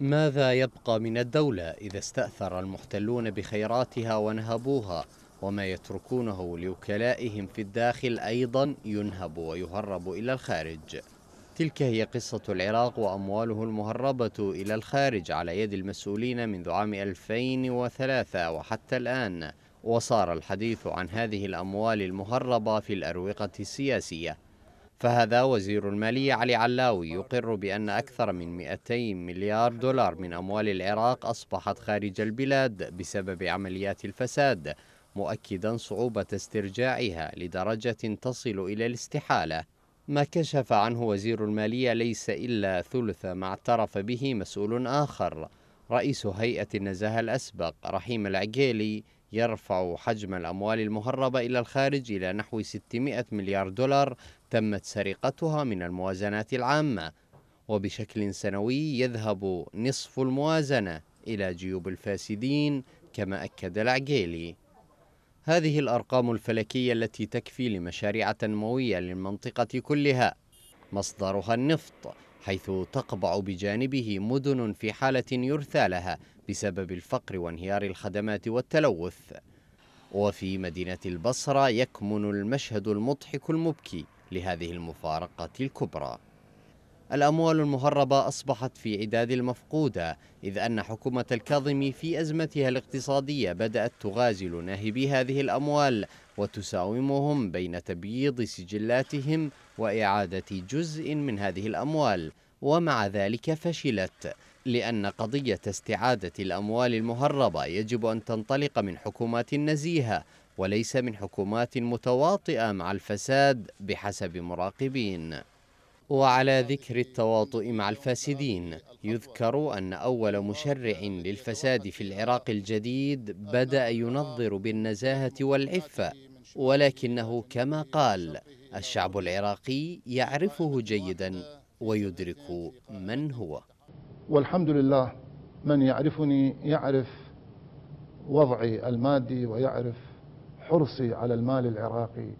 ماذا يبقى من الدولة إذا استأثر المحتلون بخيراتها ونهبوها وما يتركونه لوكلائهم في الداخل أيضا ينهب ويهرب إلى الخارج تلك هي قصة العراق وأمواله المهربة إلى الخارج على يد المسؤولين منذ عام 2003 وحتى الآن وصار الحديث عن هذه الأموال المهربة في الأروقة السياسية فهذا وزير المالية علي علاوي يقر بأن أكثر من 200 مليار دولار من أموال العراق أصبحت خارج البلاد بسبب عمليات الفساد مؤكدا صعوبة استرجاعها لدرجة تصل إلى الاستحالة ما كشف عنه وزير المالية ليس إلا ثلث ما اعترف به مسؤول آخر رئيس هيئة النزاهة الأسبق رحيم العقيلي يرفع حجم الأموال المهربة إلى الخارج إلى نحو 600 مليار دولار تمت سرقتها من الموازنات العامة وبشكل سنوي يذهب نصف الموازنة إلى جيوب الفاسدين كما أكد العقيلي هذه الأرقام الفلكية التي تكفي لمشاريع تنموية للمنطقة كلها مصدرها النفط حيث تقبع بجانبه مدن في حالة يرثى لها بسبب الفقر وانهيار الخدمات والتلوث وفي مدينة البصرة يكمن المشهد المضحك المبكي لهذه المفارقة الكبرى الأموال المهربة أصبحت في عداد المفقودة إذ أن حكومة الكاظم في أزمتها الاقتصادية بدأت تغازل ناهبي هذه الأموال وتساومهم بين تبييض سجلاتهم وإعادة جزء من هذه الأموال ومع ذلك فشلت لأن قضية استعادة الأموال المهربة يجب أن تنطلق من حكومات نزيهة وليس من حكومات متواطئة مع الفساد بحسب مراقبين وعلى ذكر التواطؤ مع الفاسدين يذكر أن أول مشرع للفساد في العراق الجديد بدأ ينظر بالنزاهة والعفة ولكنه كما قال الشعب العراقي يعرفه جيدا ويدرك من هو والحمد لله من يعرفني يعرف وضعي المادي ويعرف حرصي على المال العراقي